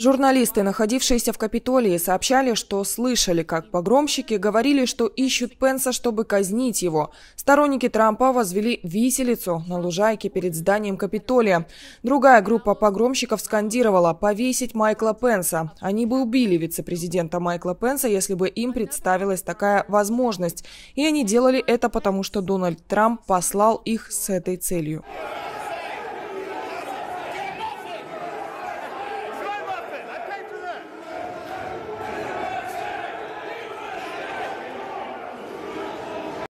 Журналисты, находившиеся в Капитолии, сообщали, что слышали, как погромщики говорили, что ищут Пенса, чтобы казнить его. Сторонники Трампа возвели виселицу на лужайке перед зданием Капитолия. Другая группа погромщиков скандировала «повесить Майкла Пенса». Они бы убили вице-президента Майкла Пенса, если бы им представилась такая возможность. И они делали это потому, что Дональд Трамп послал их с этой целью.